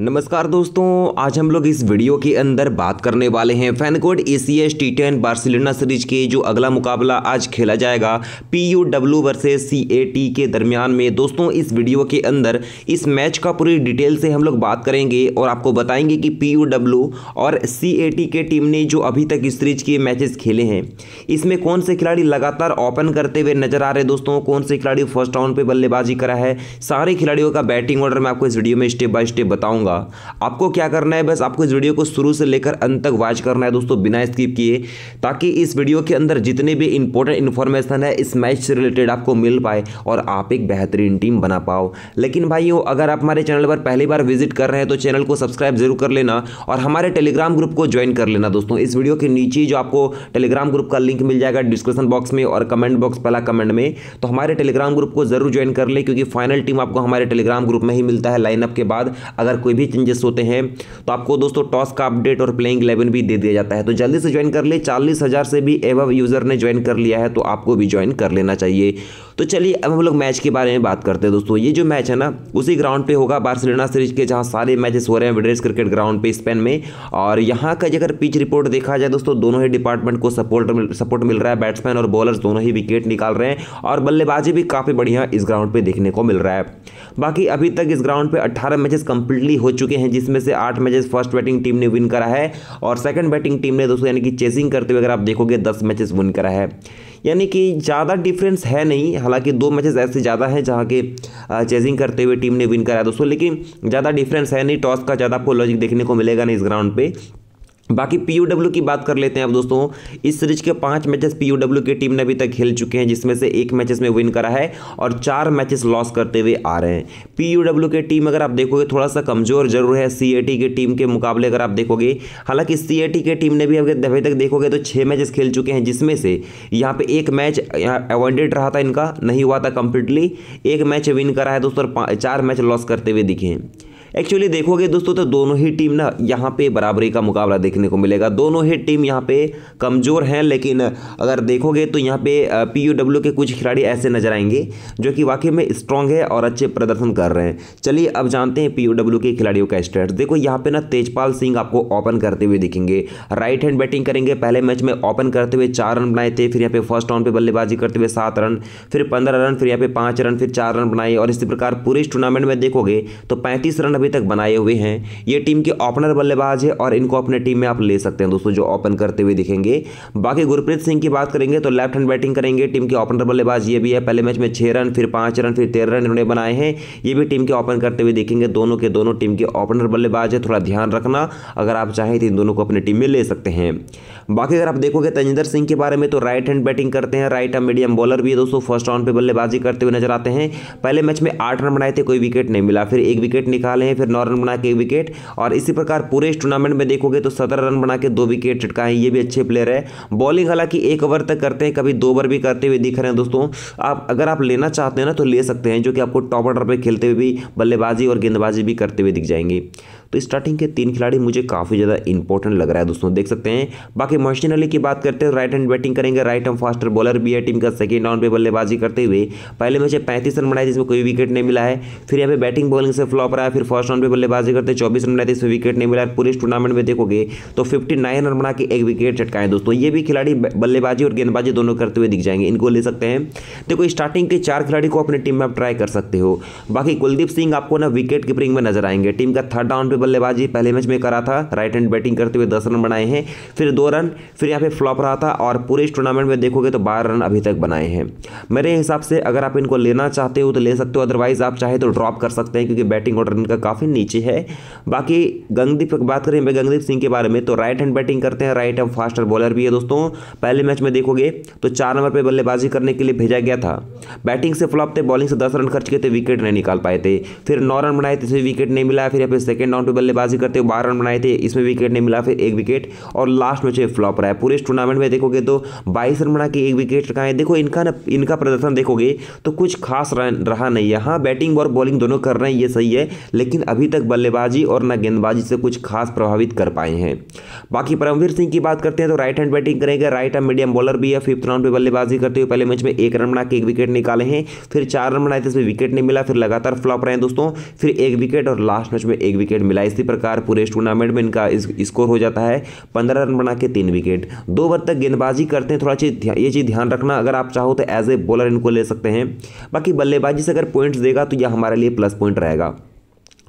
नमस्कार दोस्तों आज हम लोग इस वीडियो के अंदर बात करने वाले हैं FanCode S T ten Barcelona series के जो अगला मुकाबला आज खेला जाएगा P U W versus C A T के दरमियान में दोस्तों इस वीडियो के अंदर इस मैच का पूरी डिटेल से हम लोग बात करेंगे और आपको बताएंगे कि पी यू डब्ल्यू और सी ए टी के टीम ने जो अभी तक इस सीरीज के मैचेस खेले हैं इसमें कौन से खिलाड़ी लगातार ओपन करते हुए नजर आ रहे दोस्तों कौन से खिलाड़ी फर्स्ट राउंड पर बल्लेबाजी करा है सारे खिलाड़ियों का बैटिंग ऑर्डर मैं आपको इस वीडियो में स्टेप बाय स्टेप बताऊँगा बताऊंगा आपको क्या करना है बस आपको इस वीडियो को शुरू से लेकर अंत तक वॉच करना है दोस्तों बिना स्किप किए ताकि इस वीडियो के अंदर जितने भी इंपॉर्टेंट इन्फॉर्मेशन है इस मैच से रिलेटेड आपको मिल पाए और आप एक बेहतरीन टीम बना पाओ लेकिन भाइयों अगर आप हमारे चैनल पर पहली बार विजिट कर रहे हैं तो चैनल को सब्सक्राइब जरूर कर लेना और हमारे टेलीग्राम ग्रुप को ज्वाइन कर लेना दोस्तों इस वीडियो के नीचे जो आपको टेलीग्राम ग्रुप का लिंक मिल जाएगा डिस्क्रिप्शन बॉक्स में और कमेंट बॉक्स पहला कमेंट में तो हमारे टेलीग्राम ग्रुप को जरूर ज्वाइन कर ले क्योंकि फाइनल टीम आपको हमारे टेलीग्राम ग्रुप में ही मिलता है लाइनअप के बाद अगर कोई कोई भी चेंजेस होते हैं तो आपको दोस्तों टॉस का अपडेट और प्लेइंग इलेवन भी दे दिया जाता है तो जल्दी से ज्वाइन कर ले चालीस हज़ार से भी एवव यूज़र ने ज्वाइन कर लिया है तो आपको भी ज्वाइन कर लेना चाहिए तो चलिए अब हम लोग मैच के बारे में बात करते हैं दोस्तों ये जो मैच है ना उसी ग्राउंड पे होगा बार्सिलोना सीरीज के जहाँ सारे मैचेस हो रहे हैं विडेस क्रिकेट ग्राउंड पे स्पेन में और यहाँ का अगर पिच रिपोर्ट देखा जाए दोस्तों दोनों ही डिपार्टमेंट को सपोर्ट मिल सपोर्ट मिल रहा है बैट्समैन और बॉलर दोनों ही विकेट निकाल रहे हैं और बल्लेबाजी भी काफ़ी बढ़िया इस ग्राउंड पर देखने को मिल रहा है बाकी अभी तक इस ग्राउंड पे अट्ठारह मैचेस कंप्लीटली हो चुके हैं जिसमें से आठ मैचेस फर्स्ट बैटिंग टीम ने विन करा है और सेकंड बैटिंग टीम ने दोस्तों यानी कि चेसिंग करते हुए अगर आप देखोगे दस मैचेस विन करा है यानी कि ज़्यादा डिफरेंस है नहीं हालांकि दो मैचेस ऐसे ज़्यादा हैं जहाँ के चेजिंग करते हुए टीम ने विन करा है दोस्तों लेकिन ज़्यादा डिफरेंस है नहीं टॉस का ज़्यादा आपको लॉजिक देखने को मिलेगा नहीं इस ग्राउंड पर बाकी पी की बात कर लेते हैं अब दोस्तों इस सीरीज के पांच मैचेस पीयूडब्ल्यू की टीम ने अभी तक खेल चुके हैं जिसमें से एक मैचेस में विन करा है और चार मैचेस लॉस करते हुए आ रहे हैं पीयूडब्ल्यू की टीम अगर आप देखोगे थोड़ा सा कमजोर जरूर है टी की टीम के मुकाबले अगर आप देखोगे हालांकि टी की टीम ने भी अभी तक देखोगे तो छः मैचेस खेल चुके हैं जिसमें से यहाँ पर एक मैच अवॉइडेड रहा था इनका नहीं हुआ था कंप्लीटली एक मैच विन करा है दोस्तों चार मैच लॉस करते हुए दिखे हैं एक्चुअली देखोगे दोस्तों तो दोनों ही टीम ना यहाँ पे बराबरी का मुकाबला देखने को मिलेगा दोनों ही टीम यहाँ पे कमज़ोर हैं लेकिन अगर देखोगे तो यहाँ पे पी के कुछ खिलाड़ी ऐसे नजर आएंगे जो कि वाकई में स्ट्रांग है और अच्छे प्रदर्शन कर रहे हैं चलिए अब जानते हैं पी के खिलाड़ियों का स्टेट देखो यहाँ पे ना तेजपाल सिंह आपको ओपन करते हुए दिखेंगे राइट हैंड बैटिंग करेंगे पहले मैच में ओपन करते हुए चार रन बनाए थे फिर यहाँ पे फर्स्ट राउंड पे बल्लेबाजी करते हुए सात रन फिर पंद्रह रन फिर यहाँ पे पाँच रन फिर चार रन बनाए और इसी प्रकार पूरे इस टूर्नामेंट में देखोगे तो पैंतीस रन अभी तक बनाए हुए हैं ये टीम के ओपनर बल्लेबाज है और इनको अपने टीम में आप ले सकते हैं दोस्तों जो ओपन करते हुए दिखेंगे बाकी गुरप्रीत सिंह की बात करेंगे तो लेफ्ट हैंड बैटिंग करेंगे टीम के ओपनर बल्लेबाज ये भी है पहले मैच में छः रन फिर पाँच रन फिर तेरह रन इन्होंने बनाए हैं ये भी टीम के ओपन करते हुए दिखेंगे दोनों के दोनों टीम के ओपनर बल्लेबाज है थोड़ा ध्यान रखना अगर आप चाहें तो इन दोनों को अपनी टीम में ले सकते हैं बाकी अगर आप देखोगे तजिंदर सिंह के बारे में तो राइट हैंड बैटिंग करते हैं राइट हम मीडियम बॉलर भी है दोस्तों फर्स्ट राउंड पर बल्लेबाजी करते हुए नजर आते हैं पहले मैच में आठ रन बनाए थे कोई विकेट नहीं मिला फिर एक विकेट निकाले हैं फिर नौ रन बना के एक विकेट और इसी प्रकार पूरे इस टूर्नामेंट में देखोगे तो सत्रह रन बना के दो विकेट चटका है ये भी अच्छे प्लेयर है बॉलिंग हालांकि एक ओवर तक करते हैं कभी दो ओवर भी करते हुए दिख रहे हैं दोस्तों आप अगर आप लेना चाहते हैं ना तो ले सकते हैं जो कि आपको टॉप ऑर्डर पर खेलते हुए भी बल्लेबाजी और गेंदबाजी भी करते हुए दिख जाएंगे तो स्टार्टिंग के तीन खिलाड़ी मुझे काफ़ी ज़्यादा इंपॉर्टेंट लग रहा है दोस्तों देख सकते हैं बाकी मोहसिन अली की बात करते हैं राइट हैंड बैटिंग करेंगे राइट हैंड फास्टर बॉलर भी है टीम का सेकेंड राउंड पर बल्लेबाजी करते हुए पहले मैच पैंतीस रन बनाए जिसमें कोई विकेट नहीं मिला है फिर यहाँ पे बैटिंग बॉलिंग से फ्लॉप रहा है फिर फर्स्ट राउंड पर बल्लेबाजी करते चौबीस रन बनाए जिसमें विकेट नहीं मिला पूरे टूर्नामेंट में देखोगे तो फिफ्टी नाइन रन बना के एक विकेट चटकाएं दोस्तों ये भी खिलाड़ी बल्लेबाजी और गेंदबाजी दोनों करते हुए दिख जाएंगे इनको ले सकते हैं देखो स्टार्टिंग के चार खिलाड़ी को अपने टीम में आप ट्राई कर सकते हो बाकी कुलदीप सिंह आपको ना विकेट कीपरिंग में नजर आएंगे टीम का थर्ड राउंड पे बल्लेबाजी पहले मैच में करा था राइट हैंड बैटिंग करते हुए दस रन बनाए हैं फिर दो रन फिर यहाँ पे फ्लॉप रहा था और पूरे इस टूर्नामेंट में देखोगे तो बारह रन अभी तक बनाए हैं मेरे हिसाब से अगर आप इनको लेना चाहते हो तो ले सकते हो अदरवाइज आप चाहे तो ड्रॉप कर सकते हैं क्योंकि बैटिंग ऑर्डर इनका काफ़ी नीचे है बाकी गंगदीप बात करें भाई गंगदीप सिंह के बारे में तो राइट हैंड बैटिंग करते हैं राइट हैंड फास्टर बॉलर भी है दोस्तों पहले मैच में देखोगे तो चार नंबर पर बल्लेबाजी करने के लिए भेजा गया था बैटिंग से फ्लॉप थे बॉलिंग से दस रन खर्च किए थे विकेट नहीं निकाल पाए थे फिर नौ रन बनाए थे विकेट नहीं मिला फिर यहाँ पे सेकंड राउंड बल्लेबाजी करते हुए बारह रन बनाए थे इसमें विकेट नहीं मिला फिर एक विकेट और लास्ट में फ्लॉप रहा है पूरे टूर्नामेंट में देखोगे तो बाईस रन बना के एक विकेट रखा है देखो इनका ना इनका प्रदर्शन देखोगे तो कुछ खास रहा नहीं है हाँ बैटिंग और बॉलिंग दोनों कर रहे हैं ये सही है लेकिन अभी तक बल्लेबाजी और न गेंदबाजी से कुछ खास प्रभावित कर पाए हैं बाकी परमवीर सिंह की बात करते हैं तो राइट हैंड बैटिंग करेंगे राइट हैंड मीडियम बॉलर भी है फिफ्थ राउंड पर बल्लेबाजी करते हुए पहले मैच में एक रन बना के एक विकेट निकाले हैं फिर चार रन बनाए थे इसमें विकेट नहीं मिला फिर लगातार फ्लॉप रहे हैं दोस्तों फिर एक विकेट और लास्ट मैच में एक विकेट मिला इसी प्रकार पूरे इस टूर्नामेंट में इनका स्कोर हो जाता है पंद्रह रन बना के तीन विकेट दो ओवर तक गेंदबाजी करते हैं थोड़ा चीज ये चीज़ ध्यान रखना अगर आप चाहो तो एज ए बॉलर इनको ले सकते हैं बाकी बल्लेबाजी से अगर पॉइंट्स देगा तो यह हमारे लिए प्लस पॉइंट रहेगा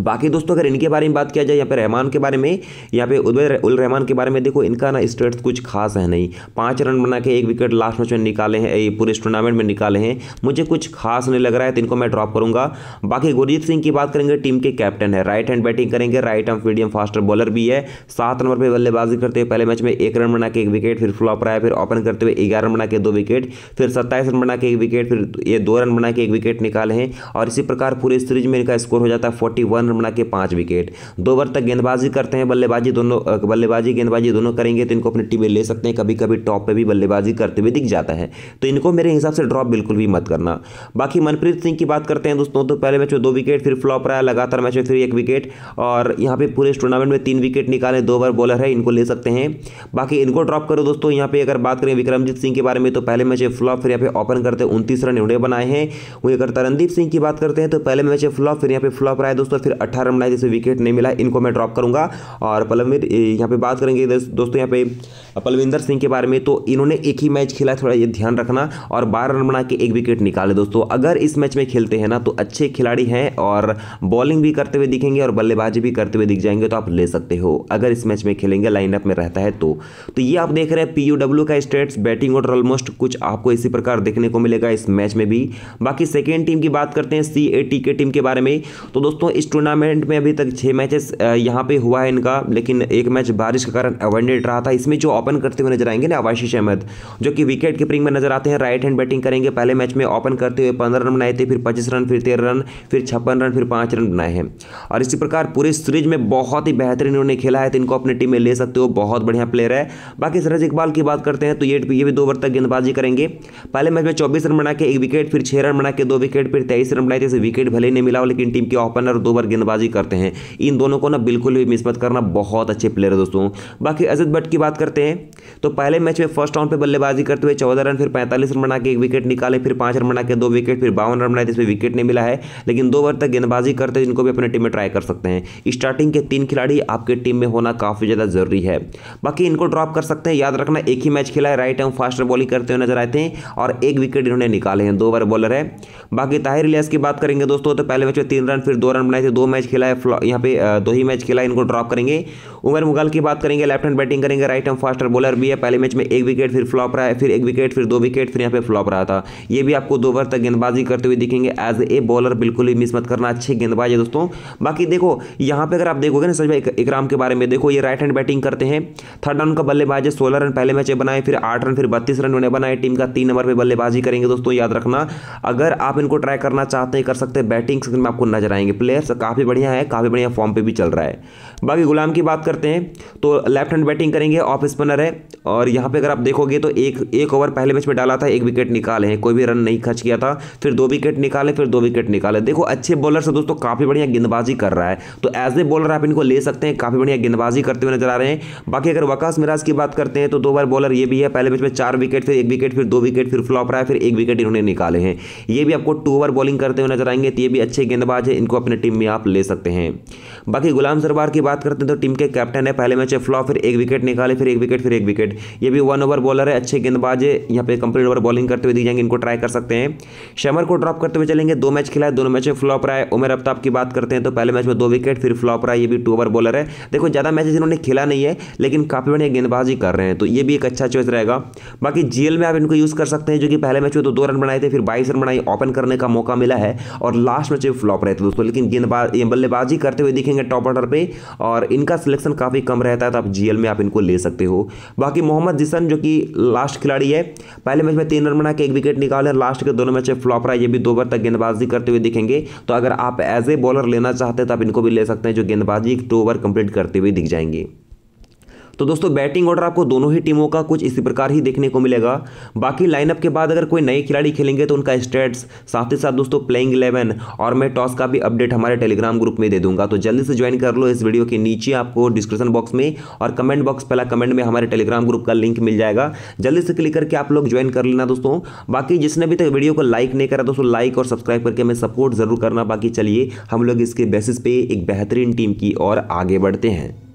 बाकी दोस्तों अगर इनके बारे में बात किया जाए यहाँ पे रहमान के बारे में यहाँ पे उदय उल रहमान के बारे में देखो इनका ना स्टेट्स कुछ खास है नहीं पाँच रन बना के एक विकेट लास्ट मैच में निकाले हैं पूरे टूर्नामेंट में निकाले हैं मुझे कुछ खास नहीं लग रहा है तो इनको मैं ड्रॉप करूँगा बाकी गुरजीत सिंह की बात करेंगे टीम के कैप्टन है राइट हैंड बैटिंग करेंगे right arm medium faster bowler भी है सात नंबर पर बल्लेबाजी करते हुए पहले मैच में एक रन बना के एक विकेट फिर फ्लॉप रहा है फिर ओपन करते हुए ग्यारह रन बना के दो विकेट फिर सत्ताईस रन बना के एक विकेट फिर ये दो रन बना के एक विकेट निकाले हैं और इसी प्रकार पूरे सीरीज में इनका स्कोर हो जाता है फोर्टी बावन रन बना के पाँच विकेट दो ओवर तक गेंदबाजी करते हैं बल्लेबाजी दोनों बल्लेबाजी गेंदबाजी दोनों करेंगे तो इनको अपनी टीम में ले सकते हैं कभी कभी टॉप पर भी बल्लेबाजी करते हुए दिख जाता है तो इनको मेरे हिसाब से ड्रॉप बिल्कुल भी मत करना बाकी मनप्रीत सिंह की बात करते हैं दोस्तों तो पहले मैच में दो विकेट फिर फ्लॉप रहा लगातार मैच में फिर एक विकेट और यहाँ पे पूरे टूर्नामेंट में तीन विकेट निकाले दो ओवर बॉलर है इनको ले सकते हैं बाकी इनको ड्रॉप करो दोस्तों यहाँ पे अगर बात करें विक्रमजीत सिंह के बारे में तो पहले मैच फ्लॉप फिर यहाँ पे ओपन करते हैं उनतीस रन इन्होंने बनाए हैं वहीं अगर तरनदीप सिंह की बात करते हैं तो पहले मैच फ्लॉप फिर यहाँ पे फ्लॉप रहा है दोस्तों फिर फिर अट्ठारह रन बनाए जिसमें विकेट नहीं मिला इनको मैं ड्रॉप करूंगा और पलविंद यहाँ पे बात करेंगे दोस्तों यहाँ पे पलविंदर सिंह के बारे में तो इन्होंने एक ही मैच खेला थोड़ा ये ध्यान रखना और बारह रन बना के एक विकेट निकाले दोस्तों अगर इस मैच में खेलते हैं ना तो अच्छे खिलाड़ी हैं और बॉलिंग भी करते हुए दिखेंगे और बल्लेबाजी भी करते हुए दिख जाएंगे तो आप ले सकते हो अगर इस मैच में खेलेंगे लाइनअप में रहता है तो तो ये आप देख रहे हैं पी का स्टेट्स बैटिंग ऑर्डर ऑलमोस्ट कुछ आपको इसी प्रकार देखने को मिलेगा इस मैच में भी बाकी सेकेंड टीम की बात करते हैं सी ए टी के टीम के बारे में तो दोस्तों इस टूर्नामेंट में अभी तक छः मैचेस यहाँ पे हुआ है इनका लेकिन एक मैच बारिश के कारण अवेंडेड रहा था इसमें जो ओपन करते हुए नजर आएंगे ना आवाशीष अहमद जो कि विकेट कीपिंग में नजर आते हैं राइट हैंड बैटिंग करेंगे पहले मैच में ओपन करते हुए पंद्रह रन बनाए थे फिर पच्चीस रन फिर तेरह रन फिर छप्पन रन फिर पाँच रन बनाए हैं और इसी प्रकार पूरे सीरीज में बहुत ही बेहतरीन इन्होंने खेला है तो इनको अपनी टीम में ले सकते हो बहुत बढ़िया प्लेयर है बाकी सरज इकबाल की बात करते हैं तो ये ये भी दो ओवर तक गेंदबाजी करेंगे पहले मैच में चौबीस रन बना के एक विकेट फिर छः रन बना के दो विकेट फिर तेईस रन बनाए थे विकेट भले नहीं मिला लेकिन टीम के ओपनर दो बार गेंदबाजी करते हैं इन दोनों को ना बिल्कुल भी मिसमत करना बहुत अच्छे प्लेयर है दोस्तों बाकी अजद भट्ट की बात करते हैं तो पहले मैच में फर्स्ट राउंड पर बल्लेबाजी करते हुए चौदह रन फिर पैंतालीस रन बना के एक विकेट निकाले फिर पाँच रन बना के दो विकेट फिर बावन रन बनाए जिसमें विकेट नहीं मिला है लेकिन दो ओवर तक गेंदबाजी करते हैं जिनको भी अपने टीम में ट्राई कर सकते हैं स्टार्टिंग के तीन खिलाड़ी आपके टीम में होना काफ़ी ज़्यादा जरूरी है बाकी इनको ड्रॉप कर सकते हैं याद रखना एक ही मैच खेला है राइट एम फास्ट बॉलिंग करते हुए नजर आए थे और एक विकेट इन्होंने निकाले हैं दो ओवर बॉलर है बाकी ताहिर इलियास की बात करेंगे दोस्तों तो पहले मैच में तीन रन फिर दो रन बनाए थे दो दो मैच खेला है यहाँ पे दो ही मैच खेला है इनको ड्रॉप करेंगे उमर मुगल की बात करेंगे लेफ्ट हैंड बैटिंग करेंगे राइट हैंड फास्टर बॉलर भी है पहले मैच में एक विकेट फिर फ्लॉप रहा है फिर एक विकेट फिर दो विकेट फिर यहाँ पे फ्लॉप रहा था ये भी आपको दो ओवर तक गेंदबाजी करते हुए दिखेंगे एज ए बॉलर बिल्कुल ही मिस मत करना अच्छे गेंदबाज है दोस्तों बाकी देखो यहाँ पे अगर आप देखोगे ना सच भाई इकराम के बारे में देखो ये राइट हैंड बैटिंग करते हैं थर्ड रन का बल्लेबाज है सोलह रन पहले मैच में बनाए फिर आठ रन फिर बत्तीस रन उन्हें बनाए टीम का तीन नंबर पर बल्लेबाजी करेंगे दोस्तों याद रखना अगर आप इनको ट्राई करना चाहते हैं कर सकते हैं बैटिंग में आपको नजर आएंगे प्लेयर्स काफ़ी काफ़ी बढ़िया है काफ़ी बढ़िया फॉर्म पे भी चल रहा है बाकी गुलाम की बात करते हैं तो लेफ्ट हैंड बैटिंग करेंगे ऑफ स्पिनर है और यहाँ पे अगर आप देखोगे तो एक एक ओवर पहले मैच में डाला था एक विकेट निकाले हैं कोई भी रन नहीं खर्च किया था फिर दो विकेट निकाले फिर दो विकेट निकाले देखो अच्छे बॉलर से दोस्तों काफ़ी बढ़िया गेंदबाजी कर रहा है तो एज ए बॉलर आप इनको ले सकते हैं काफ़ी बढ़िया गेंदबाजी करते हुए नजर आ रहे हैं बाकी अगर वकास मिराज की बात करते हैं तो दो बार बॉलर ये भी है पहले मैच में चार विकेट फिर एक विकेट फिर दो विकेट फिर फ्लॉप रहा है फिर एक विकेट इन्होंने निकाले हैं ये भी आपको टू ओवर बॉलिंग करते हुए नजर आएंगे तो ये भी अच्छे गेंदबाज है इनको अपने टीम में आप आप ले सकते हैं बाकी गुलाम सरवार की बात करते हैं तो टीम के कैप्टन है पहले मैच फ्लॉ फिर एक विकेट निकाले फिर एक विकेट फिर एक विकेट ये भी वन ओवर बॉलर है अच्छे गेंदबाज है यहाँ पे कंप्लीट ओवर बॉलिंग करते हुए दी जाएंगे इनको ट्राई कर सकते हैं शमर को ड्रॉप करते हुए चलेंगे दो मैच खिलाए दोनों मैच में फ्लॉप रहा है उमर अफ्ताब की बात करते हैं तो पहले मैच में दो विकेट फिर फ्लॉप रहा है ये भी टू ओवर बॉलर है देखो ज़्यादा मैच इन्होंने खेला नहीं है लेकिन काफ़ी बढ़िया गेंदबाजी कर रहे हैं तो ये भी एक अच्छा चॉइस रहेगा बाकी जीएल में आप इनको यूज़ कर सकते हैं जो कि पहले मैच में तो दो रन बनाए थे फिर बाईस रन बनाए ओपन करने का मौका मिला है और लास्ट मैच में फ्लॉप रहे थे दोस्तों लेकिन गेंदबाज बल्लेबाजी करते हुए दिखेंगे टॉप ऑर्डर पर और इनका सिलेक्शन काफ़ी कम रहता है तो आप जी में आप इनको ले सकते हो बाकी मोहम्मद जिसन जो कि लास्ट खिलाड़ी है पहले मैच में तीन रन बना के एक विकेट निकाले लास्ट के दोनों मैच में फ्लॉप रहा है ये भी दो बार तक गेंदबाजी करते हुए दिखेंगे तो अगर आप एज ए बॉलर लेना चाहते हैं तो आप इनको भी ले सकते हैं जो गेंदबाजी एक दो ओवर कंप्लीट करते हुए दिख जाएंगे तो दोस्तों बैटिंग ऑर्डर आपको दोनों ही टीमों का कुछ इसी प्रकार ही देखने को मिलेगा बाकी लाइनअप के बाद अगर कोई नए खिलाड़ी खेलेंगे तो उनका स्टेट्स साथ ही साथ दोस्तों प्लेइंग इलेवन और मैं टॉस का भी अपडेट हमारे टेलीग्राम ग्रुप में दे दूंगा तो जल्दी से ज्वाइन कर लो इस वीडियो के नीचे आपको डिस्क्रिप्शन बॉक्स में और कमेंट बॉक्स पहला कमेंट में हमारे टेलीग्राम ग्रुप का लिंक मिल जाएगा जल्दी से क्लिक करके आप लोग ज्वाइन कर लेना दोस्तों बाकी जिसने अभी तक वीडियो को लाइक नहीं करा दोस्तों लाइक और सब्सक्राइब करके हमें सपोर्ट जरूर करना बाकी चलिए हम लोग इसके बेसिस पे एक बेहतरीन टीम की और आगे बढ़ते हैं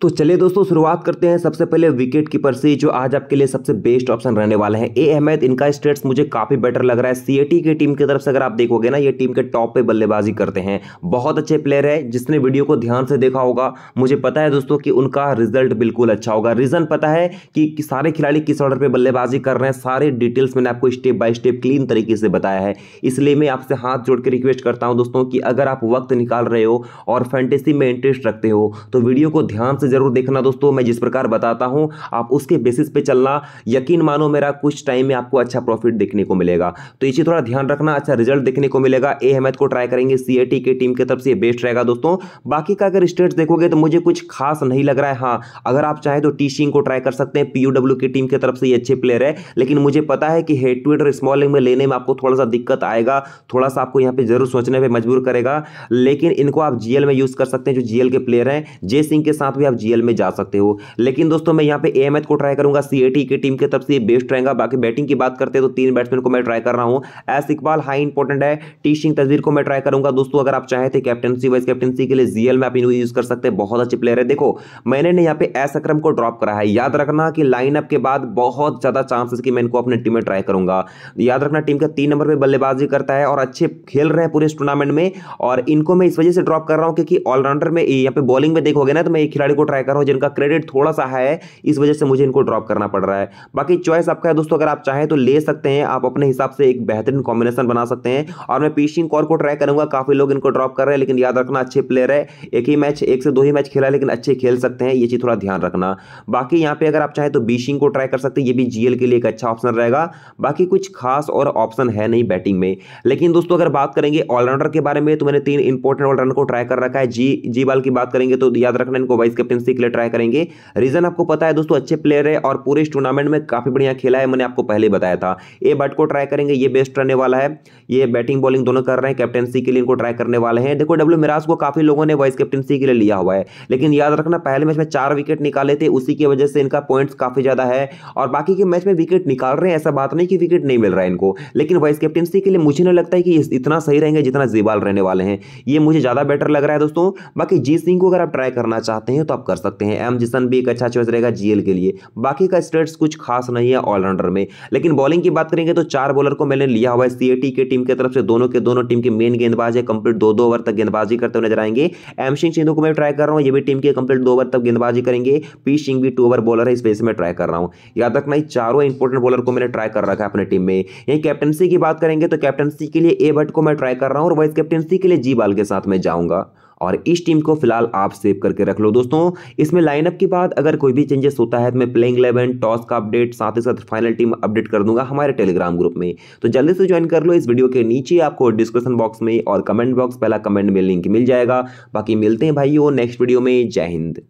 तो चलिए दोस्तों शुरुआत करते हैं सबसे पहले विकेट कीपर से जो आज आपके लिए सबसे बेस्ट ऑप्शन रहने वाले हैं ए अहमद इनका स्टेट्स मुझे काफ़ी बेटर लग रहा है सीएटी के टीम की तरफ से अगर आप देखोगे ना ये टीम के टॉप पे बल्लेबाजी करते हैं बहुत अच्छे प्लेयर है जिसने वीडियो को ध्यान से देखा होगा मुझे पता है दोस्तों कि उनका रिजल्ट बिल्कुल अच्छा होगा रीज़न पता है कि सारे खिलाड़ी किस ऑर्डर पर बल्लेबाजी कर रहे हैं सारे डिटेल्स मैंने आपको स्टेप बाय स्टेप क्लीन तरीके से बताया है इसलिए मैं आपसे हाथ जोड़ के रिक्वेस्ट करता हूँ दोस्तों कि अगर आप वक्त निकाल रहे हो और फैंटेसी में इंटरेस्ट रखते हो तो वीडियो को ध्यान से से ज़रूर देखना दोस्तों मैं जिस प्रकार बताता हूँ आप उसके बेसिस पे चलना यकीन मानो मेरा कुछ टाइम में आपको अच्छा प्रॉफिट देखने को मिलेगा तो इसे थोड़ा ध्यान रखना अच्छा रिजल्ट देखने को मिलेगा ए अहमद को ट्राई करेंगे सी के टीम की तरफ से बेस्ट रहेगा दोस्तों बाकी का अगर स्टेट्स देखोगे तो मुझे कुछ खास नहीं लग रहा है हाँ अगर आप चाहें तो टी को ट्राई कर सकते हैं पीयूडब्ल्यू की टीम की तरफ से ये अच्छे प्लेयर है लेकिन मुझे पता है कि हेड ट्विटर स्मॉल लिंग में लेने में आपको थोड़ा सा दिक्कत आएगा थोड़ा सा आपको यहाँ पे जरूर सोचने पर मजबूर करेगा लेकिन इनको आप जीएल में यूज़ कर सकते हैं जो जीएल के प्लेयर हैं जय सिंह के साथ भी आप जीएल में जा सकते हो लेकिन दोस्तों मैं यहाँ पे एएमएच को ट्राई करूंगा सी की टीम की तरफ से बेस्ट रहेगा बाकी बैटिंग की बात करते हैं तो तीन बैट्समैन को मैं ट्राई कर रहा हूँ एस इकबाल हाई इंपॉर्टेंट है टी सिंह तस्वीर को मैं ट्राई करूंगा दोस्तों अगर आप चाहे थे कैप्टनसी वाइस कैप्टनसी के लिए जीएल में आप इनको यूज कर सकते हैं बहुत अच्छे प्लेयर है देखो मैंने यहाँ पे एस अक्रम को ड्रॉप करा है याद रखना कि लाइनअप के बाद बहुत ज्यादा चांसेस की मैं इनको अपने टीम में ट्राई करूंगा याद रखना टीम का तीन नंबर पर बल्लेबाजी करता है और अच्छे खेल रहे हैं पूरे टूर्नामेंट में और इनको मैं इस वजह से ड्रॉप कर रहा हूँ क्योंकि ऑलराउंडर में यहाँ पे बॉलिंग में देखोगे ना तो मैं एक खिलाड़ी को ट्राई कर जिनका क्रेडिट थोड़ा सा है इस वजह से मुझे इनको ड्रॉप करना पड़ रहा है बाकी चॉइस आपका है दोस्तों अगर आप चाहें तो ले सकते हैं आप अपने हिसाब से एक बेहतरीन कॉम्बिनेशन बना सकते हैं और मैं पीशिंग कॉर को ट्राई करूंगा काफ़ी लोग इनको ड्रॉप कर रहे हैं लेकिन याद रखना अच्छे प्लेयर है एक ही मैच एक से दो ही मैच खेला लेकिन अच्छे खेल सकते हैं ये चीज़ थोड़ा ध्यान रखना बाकी यहाँ पे अगर आप चाहें तो बीशिंग को ट्राई कर सकते हैं ये भी जीएल के लिए एक अच्छा ऑप्शन रहेगा बाकी कुछ खास और ऑप्शन है नहीं बैटिंग में लेकिन दोस्तों अगर बात करेंगे ऑलराउंडर के बारे में तो मैंने तीन इंपॉर्टेंट ऑलराउंडर को ट्राई कर रखा है जी जी बाल की बात करेंगे तो याद रखना इनको वाइस कैप्टन कैप्टनसी के लिए ट्राई करेंगे रीजन आपको पता है दोस्तों अच्छे प्लेयर है और पूरे इस टूर्नामेंट में काफी बढ़िया खेला है मैंने आपको पहले बताया था ए बट को ट्राई करेंगे ये बेस्ट रहने वाला है ये बैटिंग बॉलिंग दोनों कर रहे हैं कैप्टनसी के लिए इनको ट्राई करने वाले हैं देखो डब्ल्यू मिराज को काफी लोगों ने वाइस कैप्टनसी के लिए लिया हुआ है लेकिन याद रखना पहले मैच में चार विकेट निकाले थे उसी की वजह से इनका पॉइंट काफी ज्यादा है और बाकी के मैच में विकेट निकाल रहे हैं ऐसा बात नहीं कि विकेट नहीं मिल रहा है इनको लेकिन वाइस कैप्टनसी के लिए मुझे नहीं लगता है कि इतना सही रहेंगे जितना जीवाल रहने वाले हैं ये मुझे ज्यादा बेटर लग रहा है दोस्तों बाकी जीत सिंह को अगर आप ट्राई करना चाहते हैं तो आप कर सकते हैं एम जिसन भी एक अच्छा चॉइस रहेगा जीएल के लिए बाकी का स्टेट्स कुछ खास नहीं है ऑलराउंडर में लेकिन बॉलिंग की बात करेंगे तो चार बॉलर को मैंने लिया हुआ है सीएटी के टीम की तरफ से दोनों के दोनों टीम के मेन गेंदबाज है कंप्लीट दो दो ओवर तक गेंदबाजी करते हुए नजर आएंगे एम सिंह सिंधु को मैं ट्राई कर रहा हूँ ये भी टीम के कंप्लीट दो ओवर तक गेंदबाजी करेंगे पी सिंह भी टू ओवर बॉलर है इस वजह से मैं ट्राई कर रहा हूँ याद रखना चारों इंपॉर्टेंट बॉलर को मैंने ट्राई कर रखा है अपने टीम में यही कैप्टनसी की बात करेंगे तो कैप्टनसी के लिए ए भट्ट को मैं ट्राई कर रहा हूँ और वाइस कैप्टनसी के लिए जी बाल के साथ मैं जाऊँगा और इस टीम को फिलहाल आप सेव करके रख लो दोस्तों इसमें लाइनअप के बाद अगर कोई भी चेंजेस होता है तो मैं प्लेइंग इलेवन टॉस का अपडेट साथ ही साथ फाइनल टीम अपडेट कर दूंगा हमारे टेलीग्राम ग्रुप में तो जल्दी से ज्वाइन कर लो इस वीडियो के नीचे आपको डिस्क्रिप्शन बॉक्स में और कमेंट बॉक्स पहला कमेंट में लिंक मिल जाएगा बाकी मिलते हैं भाइयों नेक्स्ट वीडियो में जय हिंद